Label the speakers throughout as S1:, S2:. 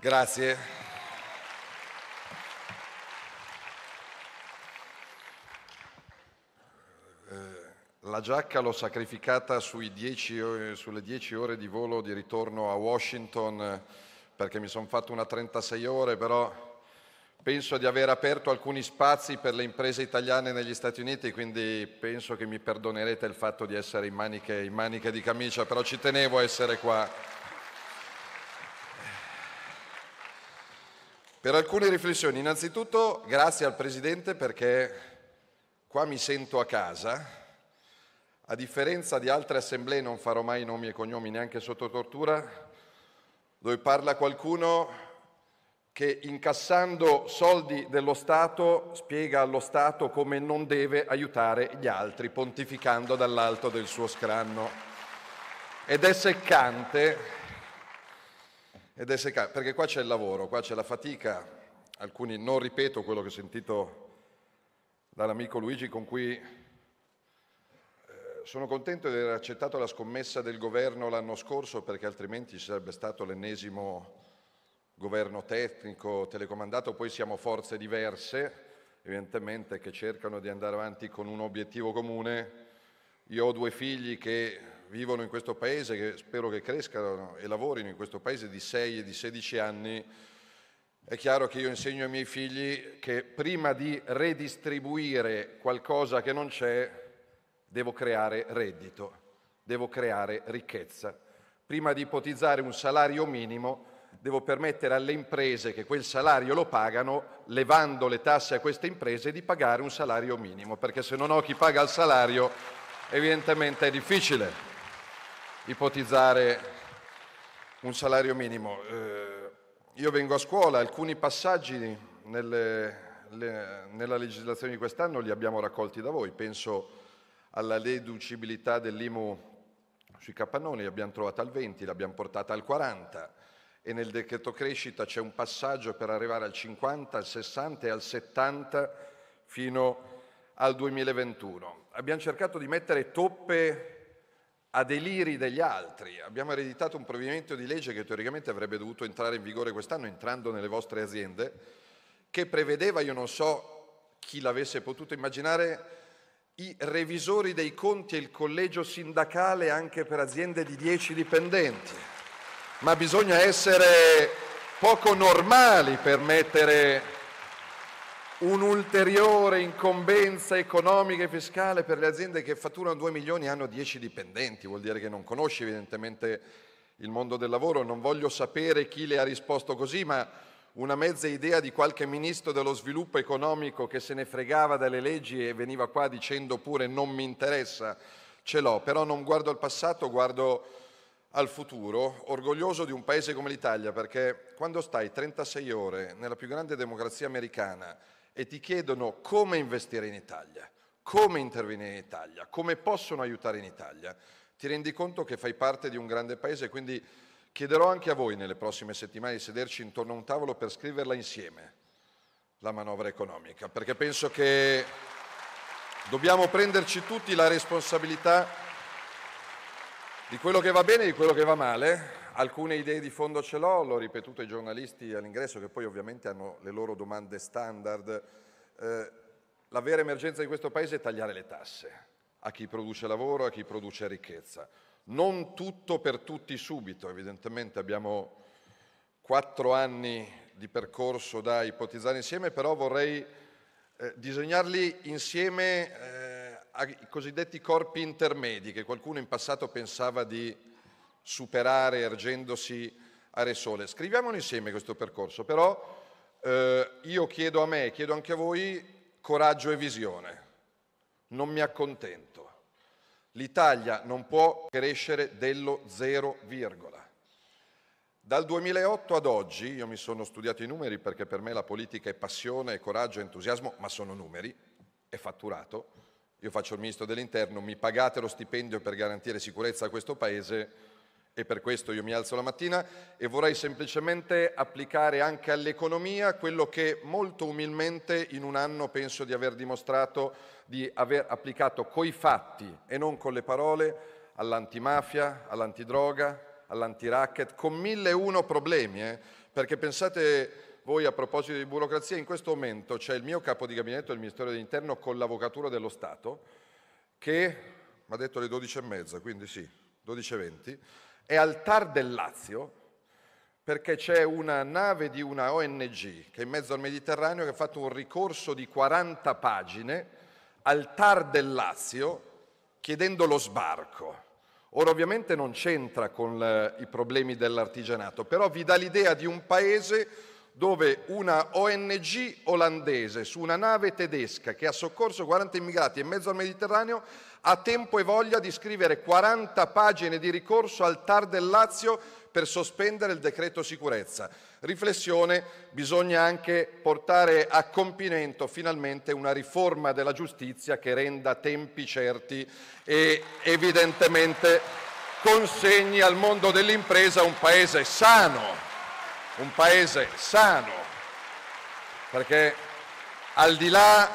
S1: Grazie. Eh, la giacca l'ho sacrificata dieci, sulle 10 ore di volo di ritorno a Washington perché mi sono fatto una 36 ore, però penso di aver aperto alcuni spazi per le imprese italiane negli Stati Uniti, quindi penso che mi perdonerete il fatto di essere in maniche, in maniche di camicia, però ci tenevo a essere qua. per alcune riflessioni. Innanzitutto grazie al Presidente perché qua mi sento a casa. A differenza di altre assemblee, non farò mai nomi e cognomi neanche sotto tortura, dove parla qualcuno che incassando soldi dello Stato spiega allo Stato come non deve aiutare gli altri, pontificando dall'alto del suo scranno. Ed è seccante ed SK, perché qua c'è il lavoro, qua c'è la fatica, alcuni non ripeto quello che ho sentito dall'amico Luigi con cui eh, sono contento di aver accettato la scommessa del governo l'anno scorso perché altrimenti ci sarebbe stato l'ennesimo governo tecnico telecomandato, poi siamo forze diverse evidentemente che cercano di andare avanti con un obiettivo comune. Io ho due figli che vivono in questo paese, che spero che crescano e lavorino in questo paese di 6 e di 16 anni, è chiaro che io insegno ai miei figli che prima di redistribuire qualcosa che non c'è, devo creare reddito, devo creare ricchezza. Prima di ipotizzare un salario minimo, devo permettere alle imprese che quel salario lo pagano, levando le tasse a queste imprese, di pagare un salario minimo, perché se non ho chi paga il salario, evidentemente è difficile ipotizzare un salario minimo. Eh, io vengo a scuola, alcuni passaggi nelle, le, nella legislazione di quest'anno li abbiamo raccolti da voi, penso alla deducibilità dell'IMU sui capannoni, l'abbiamo trovata al 20, l'abbiamo portata al 40 e nel decreto crescita c'è un passaggio per arrivare al 50, al 60 e al 70 fino al 2021. Abbiamo cercato di mettere toppe a deliri degli altri. Abbiamo ereditato un provvedimento di legge che teoricamente avrebbe dovuto entrare in vigore quest'anno, entrando nelle vostre aziende, che prevedeva, io non so chi l'avesse potuto immaginare, i revisori dei conti e il collegio sindacale anche per aziende di 10 dipendenti. Ma bisogna essere poco normali per mettere un'ulteriore incombenza economica e fiscale per le aziende che fatturano 2 milioni e hanno 10 dipendenti, vuol dire che non conosci evidentemente il mondo del lavoro, non voglio sapere chi le ha risposto così, ma una mezza idea di qualche ministro dello sviluppo economico che se ne fregava dalle leggi e veniva qua dicendo pure non mi interessa, ce l'ho, però non guardo al passato, guardo al futuro, orgoglioso di un paese come l'Italia, perché quando stai 36 ore nella più grande democrazia americana, e ti chiedono come investire in Italia, come intervenire in Italia, come possono aiutare in Italia, ti rendi conto che fai parte di un grande paese e quindi chiederò anche a voi nelle prossime settimane di sederci intorno a un tavolo per scriverla insieme, la manovra economica, perché penso che dobbiamo prenderci tutti la responsabilità di quello che va bene e di quello che va male Alcune idee di fondo ce l'ho, l'ho ripetuto ai giornalisti all'ingresso che poi ovviamente hanno le loro domande standard. Eh, la vera emergenza di questo Paese è tagliare le tasse a chi produce lavoro, a chi produce ricchezza. Non tutto per tutti subito, evidentemente abbiamo quattro anni di percorso da ipotizzare insieme, però vorrei eh, disegnarli insieme eh, ai cosiddetti corpi intermedi che qualcuno in passato pensava di superare ergendosi a Re Sole. Scriviamolo insieme questo percorso, però eh, io chiedo a me, chiedo anche a voi coraggio e visione. Non mi accontento. L'Italia non può crescere dello zero virgola. Dal 2008 ad oggi, io mi sono studiato i numeri perché per me la politica è passione, è coraggio, è entusiasmo, ma sono numeri, è fatturato. Io faccio il ministro dell'interno, mi pagate lo stipendio per garantire sicurezza a questo paese, e per questo io mi alzo la mattina e vorrei semplicemente applicare anche all'economia quello che molto umilmente in un anno penso di aver dimostrato di aver applicato coi fatti e non con le parole all'antimafia, all'antidroga, all'antiracket, con mille e uno problemi, eh? perché pensate voi a proposito di burocrazia, in questo momento c'è il mio capo di gabinetto del Ministero dell'Interno con l'Avvocatura dello Stato che mi ha detto alle 12.30, quindi sì, 12.20, è al TAR del Lazio perché c'è una nave di una ONG che è in mezzo al Mediterraneo che ha fatto un ricorso di 40 pagine al TAR del Lazio chiedendo lo sbarco. Ora ovviamente non c'entra con eh, i problemi dell'artigianato, però vi dà l'idea di un paese dove una ONG olandese su una nave tedesca che ha soccorso 40 immigrati in mezzo al Mediterraneo ha tempo e voglia di scrivere 40 pagine di ricorso al TAR del Lazio per sospendere il decreto sicurezza. Riflessione, bisogna anche portare a compimento finalmente una riforma della giustizia che renda tempi certi e evidentemente consegni al mondo dell'impresa un paese sano un paese sano, perché al di là,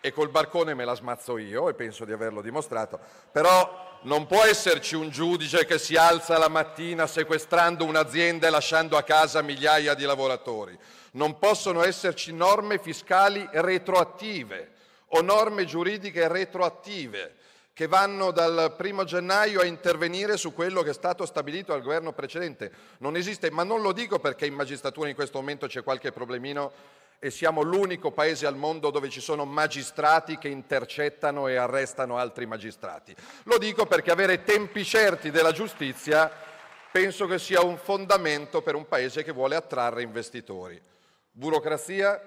S1: e col barcone me la smazzo io e penso di averlo dimostrato, però non può esserci un giudice che si alza la mattina sequestrando un'azienda e lasciando a casa migliaia di lavoratori, non possono esserci norme fiscali retroattive o norme giuridiche retroattive che vanno dal primo gennaio a intervenire su quello che è stato stabilito dal governo precedente. Non esiste, ma non lo dico perché in magistratura in questo momento c'è qualche problemino e siamo l'unico paese al mondo dove ci sono magistrati che intercettano e arrestano altri magistrati. Lo dico perché avere tempi certi della giustizia penso che sia un fondamento per un paese che vuole attrarre investitori. Burocrazia?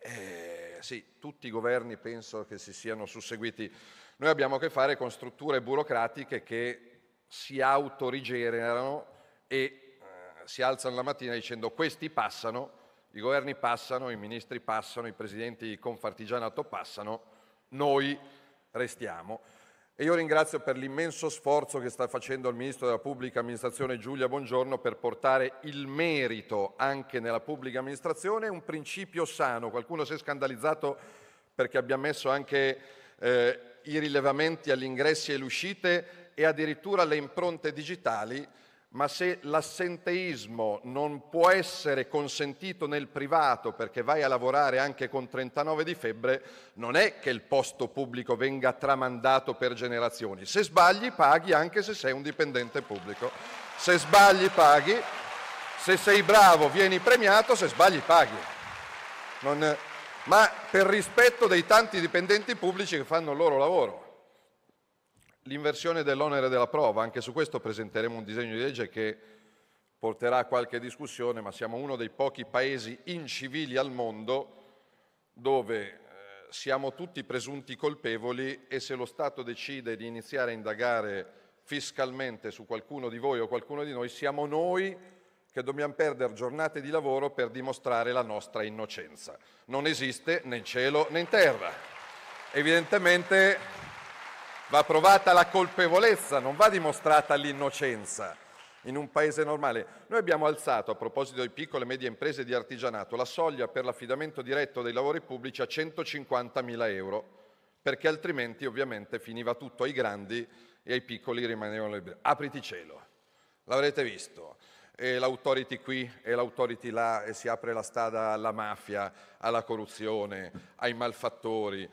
S1: Eh, sì, tutti i governi penso che si siano susseguiti noi abbiamo a che fare con strutture burocratiche che si autorigenerano e eh, si alzano la mattina dicendo questi passano, i governi passano, i ministri passano, i presidenti di Confartigianato passano, noi restiamo. E io ringrazio per l'immenso sforzo che sta facendo il Ministro della Pubblica Amministrazione Giulia Buongiorno per portare il merito anche nella pubblica amministrazione, un principio sano. Qualcuno si è scandalizzato perché abbia messo anche eh, i rilevamenti agli ingressi e alle uscite e addirittura le impronte digitali, ma se l'assenteismo non può essere consentito nel privato perché vai a lavorare anche con 39 di febbre, non è che il posto pubblico venga tramandato per generazioni. Se sbagli paghi anche se sei un dipendente pubblico. Se sbagli paghi, se sei bravo vieni premiato, se sbagli paghi. Non ma per rispetto dei tanti dipendenti pubblici che fanno il loro lavoro. L'inversione dell'onere della prova, anche su questo presenteremo un disegno di legge che porterà a qualche discussione, ma siamo uno dei pochi paesi incivili al mondo dove eh, siamo tutti presunti colpevoli e se lo Stato decide di iniziare a indagare fiscalmente su qualcuno di voi o qualcuno di noi, siamo noi che dobbiamo perdere giornate di lavoro per dimostrare la nostra innocenza. Non esiste né in cielo né in terra. Evidentemente va provata la colpevolezza, non va dimostrata l'innocenza in un paese normale. Noi abbiamo alzato, a proposito di piccole e medie imprese di artigianato, la soglia per l'affidamento diretto dei lavori pubblici a 150.000 euro, perché altrimenti ovviamente finiva tutto ai grandi e ai piccoli rimanevano le... Apriti cielo, l'avrete visto e l'autority qui e l'autority là e si apre la strada alla mafia, alla corruzione, ai malfattori.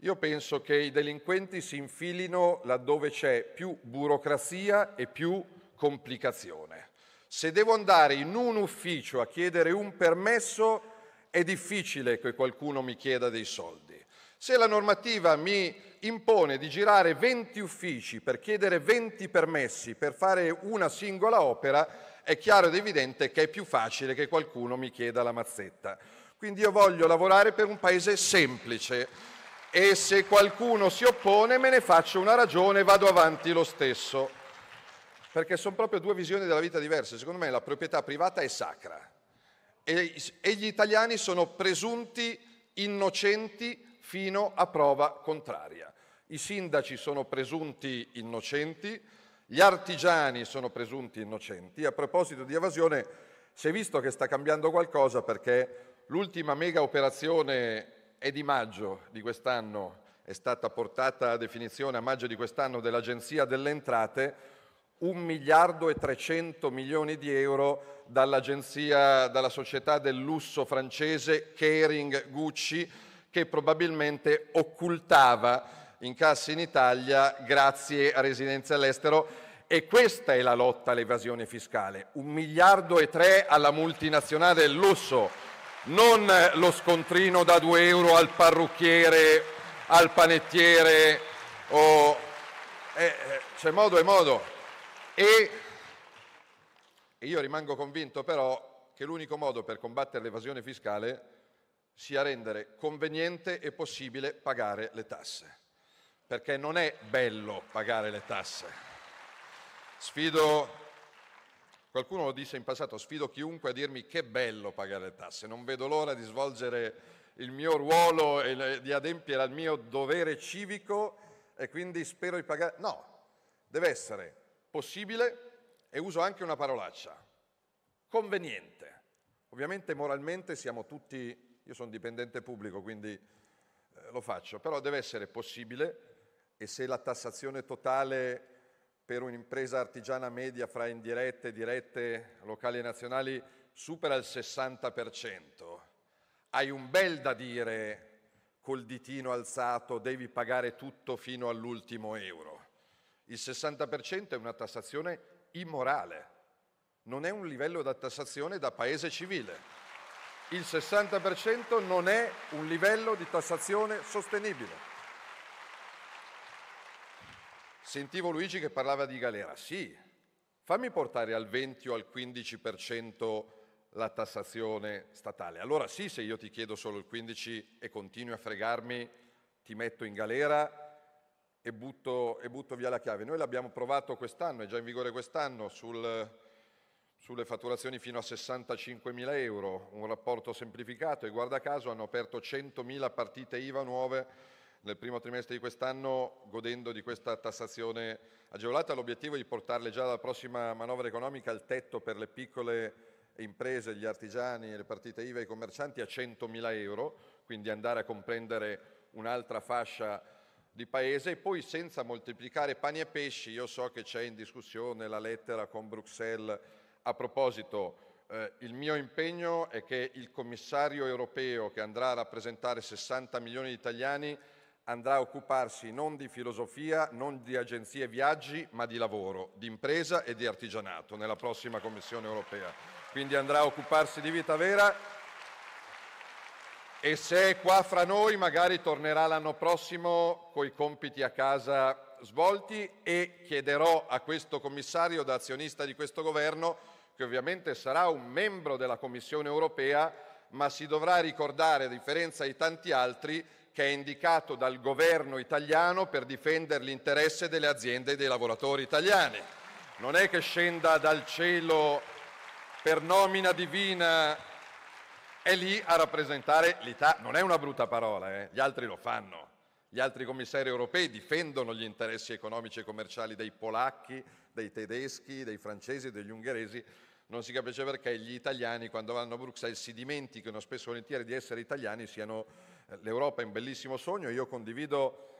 S1: Io penso che i delinquenti si infilino laddove c'è più burocrazia e più complicazione. Se devo andare in un ufficio a chiedere un permesso, è difficile che qualcuno mi chieda dei soldi. Se la normativa mi impone di girare 20 uffici per chiedere 20 permessi per fare una singola opera, è chiaro ed evidente che è più facile che qualcuno mi chieda la mazzetta. Quindi io voglio lavorare per un paese semplice e se qualcuno si oppone me ne faccio una ragione e vado avanti lo stesso. Perché sono proprio due visioni della vita diverse. Secondo me la proprietà privata è sacra e, e gli italiani sono presunti innocenti fino a prova contraria. I sindaci sono presunti innocenti, gli artigiani sono presunti innocenti. A proposito di evasione, si è visto che sta cambiando qualcosa perché l'ultima mega operazione è di maggio di quest'anno, è stata portata a definizione a maggio di quest'anno dell'Agenzia delle Entrate, 1 miliardo e 300 milioni di euro dall'agenzia, dalla società del lusso francese Kering Gucci, che probabilmente occultava incassi in Italia grazie a residenze all'estero e questa è la lotta all'evasione fiscale. Un miliardo e tre alla multinazionale del lusso, non lo scontrino da due euro al parrucchiere, al panettiere o... Eh, eh c'è modo e modo. E io rimango convinto però che l'unico modo per combattere l'evasione fiscale sia rendere conveniente e possibile pagare le tasse perché non è bello pagare le tasse. Sfido, qualcuno lo disse in passato, sfido chiunque a dirmi che bello pagare le tasse, non vedo l'ora di svolgere il mio ruolo e di adempiere al mio dovere civico e quindi spero di pagare... No, deve essere possibile e uso anche una parolaccia, conveniente. Ovviamente moralmente siamo tutti, io sono dipendente pubblico quindi eh, lo faccio, però deve essere possibile e se la tassazione totale per un'impresa artigiana media fra indirette, dirette, locali e nazionali supera il 60%, hai un bel da dire col ditino alzato, devi pagare tutto fino all'ultimo euro. Il 60% è una tassazione immorale, non è un livello di tassazione da paese civile. Il 60% non è un livello di tassazione sostenibile. Sentivo Luigi che parlava di galera. Sì, fammi portare al 20 o al 15% la tassazione statale. Allora sì, se io ti chiedo solo il 15 e continui a fregarmi, ti metto in galera e butto, e butto via la chiave. Noi l'abbiamo provato quest'anno, è già in vigore quest'anno, sul, sulle fatturazioni fino a 65.000 euro, un rapporto semplificato e guarda caso hanno aperto 100.000 partite IVA nuove nel primo trimestre di quest'anno godendo di questa tassazione agevolata. L'obiettivo è di portarle già dalla prossima manovra economica al tetto per le piccole imprese, gli artigiani, le partite IVA e i commercianti a 100.000 euro, quindi andare a comprendere un'altra fascia di paese e poi senza moltiplicare pani e pesci, io so che c'è in discussione la lettera con Bruxelles a proposito eh, il mio impegno è che il commissario europeo che andrà a rappresentare 60 milioni di italiani andrà a occuparsi non di filosofia, non di agenzie e viaggi, ma di lavoro, di impresa e di artigianato nella prossima Commissione europea. Quindi andrà a occuparsi di vita vera e se è qua fra noi magari tornerà l'anno prossimo con i compiti a casa svolti e chiederò a questo commissario da azionista di questo governo, che ovviamente sarà un membro della Commissione europea, ma si dovrà ricordare, a differenza di tanti altri, che è indicato dal governo italiano per difendere l'interesse delle aziende e dei lavoratori italiani. Non è che scenda dal cielo per nomina divina, è lì a rappresentare l'Italia. Non è una brutta parola, eh? gli altri lo fanno. Gli altri commissari europei difendono gli interessi economici e commerciali dei polacchi, dei tedeschi, dei francesi, degli ungheresi. Non si capisce perché gli italiani, quando vanno a Bruxelles, si dimenticano spesso e volentieri di essere italiani, siano L'Europa è un bellissimo sogno, io condivido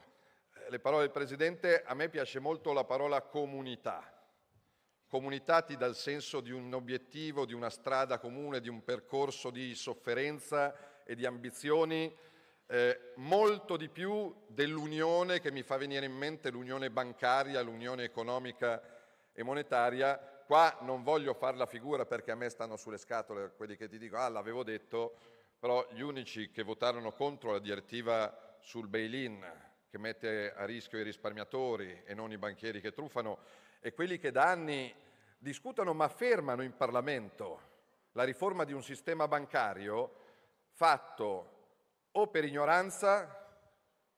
S1: eh, le parole del Presidente, a me piace molto la parola comunità. Comunità ti dà il senso di un obiettivo, di una strada comune, di un percorso di sofferenza e di ambizioni, eh, molto di più dell'unione che mi fa venire in mente l'unione bancaria, l'unione economica e monetaria. Qua non voglio far la figura perché a me stanno sulle scatole quelli che ti dicono, ah l'avevo detto, però gli unici che votarono contro la direttiva sul bail-in, che mette a rischio i risparmiatori e non i banchieri che truffano, e quelli che da anni discutono ma fermano in Parlamento la riforma di un sistema bancario fatto o per ignoranza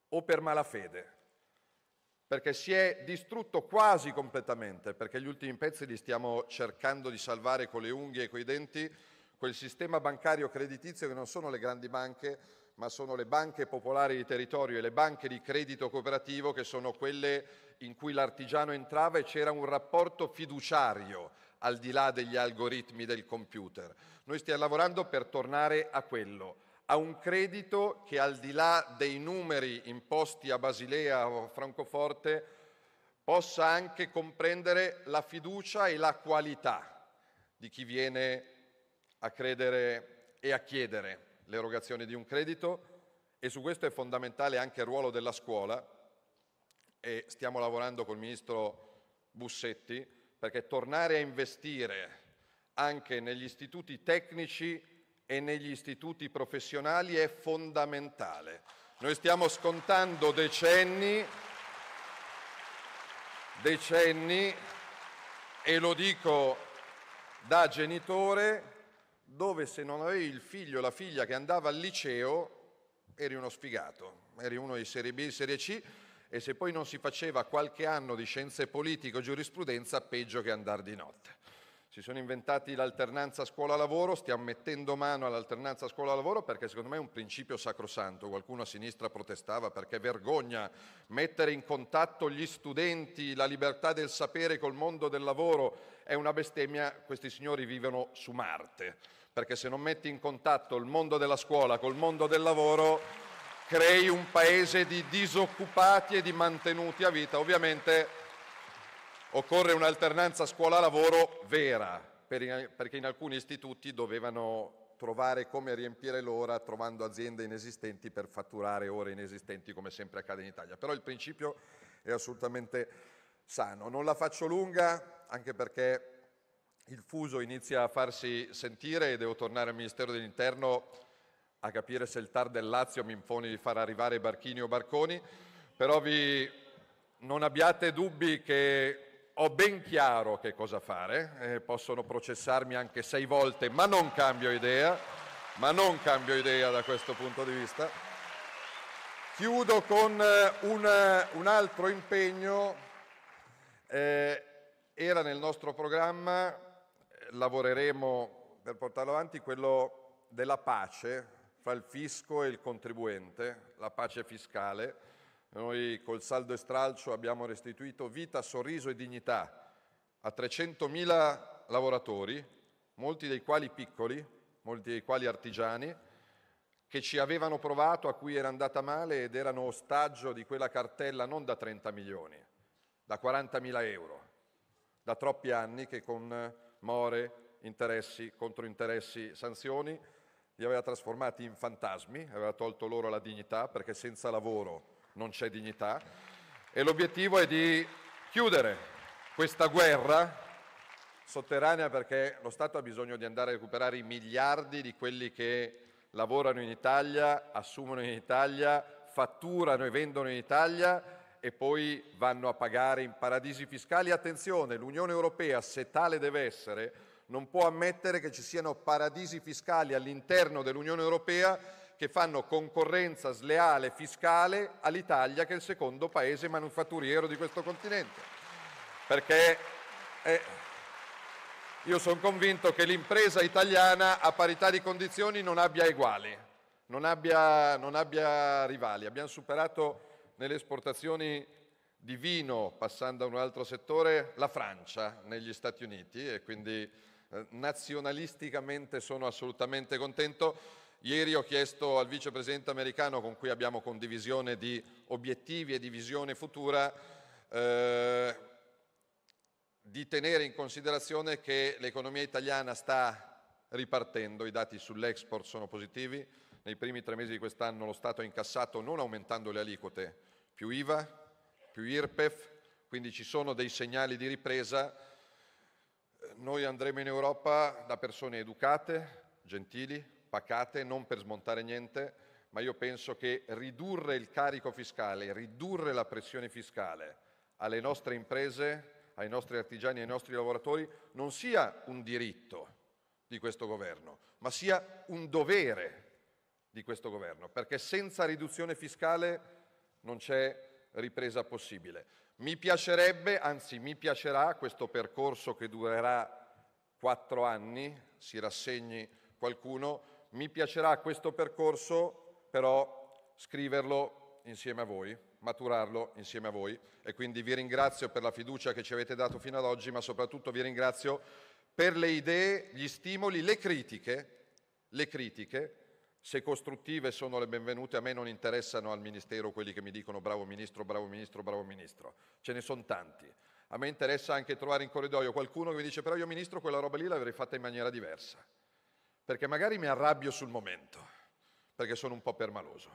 S1: o per malafede, perché si è distrutto quasi completamente, perché gli ultimi pezzi li stiamo cercando di salvare con le unghie e coi denti, quel sistema bancario creditizio che non sono le grandi banche, ma sono le banche popolari di territorio e le banche di credito cooperativo che sono quelle in cui l'artigiano entrava e c'era un rapporto fiduciario al di là degli algoritmi del computer. Noi stiamo lavorando per tornare a quello a un credito che al di là dei numeri imposti a Basilea o a Francoforte possa anche comprendere la fiducia e la qualità di chi viene a credere e a chiedere l'erogazione di un credito e su questo è fondamentale anche il ruolo della scuola e stiamo lavorando col ministro Bussetti perché tornare a investire anche negli istituti tecnici e negli istituti professionali è fondamentale. Noi stiamo scontando decenni, decenni, e lo dico da genitore, dove se non avevi il figlio o la figlia che andava al liceo eri uno sfigato, eri uno di serie B, serie C e se poi non si faceva qualche anno di scienze politiche o giurisprudenza peggio che andare di notte. Si sono inventati l'alternanza scuola-lavoro, stiamo mettendo mano all'alternanza scuola-lavoro perché secondo me è un principio sacrosanto. Qualcuno a sinistra protestava perché vergogna mettere in contatto gli studenti, la libertà del sapere col mondo del lavoro è una bestemmia, questi signori vivono su Marte perché se non metti in contatto il mondo della scuola col mondo del lavoro, crei un paese di disoccupati e di mantenuti a vita. Ovviamente occorre un'alternanza scuola-lavoro vera, perché in alcuni istituti dovevano trovare come riempire l'ora trovando aziende inesistenti per fatturare ore inesistenti come sempre accade in Italia. Però il principio è assolutamente sano. Non la faccio lunga anche perché il fuso inizia a farsi sentire e devo tornare al Ministero dell'Interno a capire se il TAR del Lazio mi impone di far arrivare Barchini o Barconi, però vi, non abbiate dubbi che ho ben chiaro che cosa fare, eh, possono processarmi anche sei volte, ma non cambio idea, ma non cambio idea da questo punto di vista. Chiudo con eh, un, eh, un altro impegno, eh, era nel nostro programma lavoreremo per portarlo avanti quello della pace fra il fisco e il contribuente, la pace fiscale. Noi col saldo e stralcio abbiamo restituito vita, sorriso e dignità a 300.000 lavoratori, molti dei quali piccoli, molti dei quali artigiani, che ci avevano provato, a cui era andata male ed erano ostaggio di quella cartella non da 30 milioni, da 40.000 euro, da troppi anni che con more, interessi, controinteressi, sanzioni, li aveva trasformati in fantasmi, aveva tolto loro la dignità perché senza lavoro non c'è dignità e l'obiettivo è di chiudere questa guerra sotterranea perché lo Stato ha bisogno di andare a recuperare i miliardi di quelli che lavorano in Italia, assumono in Italia, fatturano e vendono in Italia e poi vanno a pagare in paradisi fiscali. Attenzione, l'Unione Europea, se tale deve essere, non può ammettere che ci siano paradisi fiscali all'interno dell'Unione Europea che fanno concorrenza sleale fiscale all'Italia, che è il secondo paese manufatturiero di questo continente. Perché eh, io sono convinto che l'impresa italiana a parità di condizioni non abbia uguali, non abbia, non abbia rivali. Abbiamo superato nelle esportazioni di vino, passando a un altro settore, la Francia negli Stati Uniti e quindi eh, nazionalisticamente sono assolutamente contento. Ieri ho chiesto al vicepresidente americano con cui abbiamo condivisione di obiettivi e di visione futura eh, di tenere in considerazione che l'economia italiana sta ripartendo, i dati sull'export sono positivi, nei primi tre mesi di quest'anno lo Stato ha incassato non aumentando le aliquote, più IVA, più IRPEF, quindi ci sono dei segnali di ripresa. Noi andremo in Europa da persone educate, gentili, pacate, non per smontare niente, ma io penso che ridurre il carico fiscale, ridurre la pressione fiscale alle nostre imprese, ai nostri artigiani, ai nostri lavoratori, non sia un diritto di questo governo, ma sia un dovere di questo governo, perché senza riduzione fiscale non c'è ripresa possibile. Mi piacerebbe, anzi mi piacerà, questo percorso che durerà quattro anni, si rassegni qualcuno, mi piacerà questo percorso però scriverlo insieme a voi, maturarlo insieme a voi e quindi vi ringrazio per la fiducia che ci avete dato fino ad oggi, ma soprattutto vi ringrazio per le idee, gli stimoli, le critiche, le critiche se costruttive sono le benvenute, a me non interessano al Ministero quelli che mi dicono bravo Ministro, bravo Ministro, bravo Ministro. Ce ne sono tanti. A me interessa anche trovare in corridoio qualcuno che mi dice però io Ministro quella roba lì l'avrei fatta in maniera diversa. Perché magari mi arrabbio sul momento, perché sono un po' permaloso.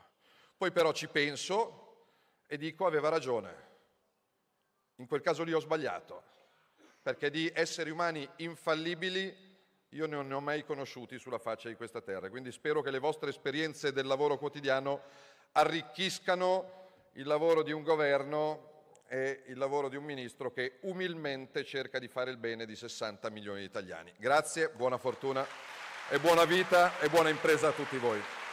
S1: Poi però ci penso e dico aveva ragione. In quel caso lì ho sbagliato, perché di esseri umani infallibili io non ne ho mai conosciuti sulla faccia di questa terra, quindi spero che le vostre esperienze del lavoro quotidiano arricchiscano il lavoro di un governo e il lavoro di un ministro che umilmente cerca di fare il bene di 60 milioni di italiani. Grazie, buona fortuna e buona vita e buona impresa a tutti voi.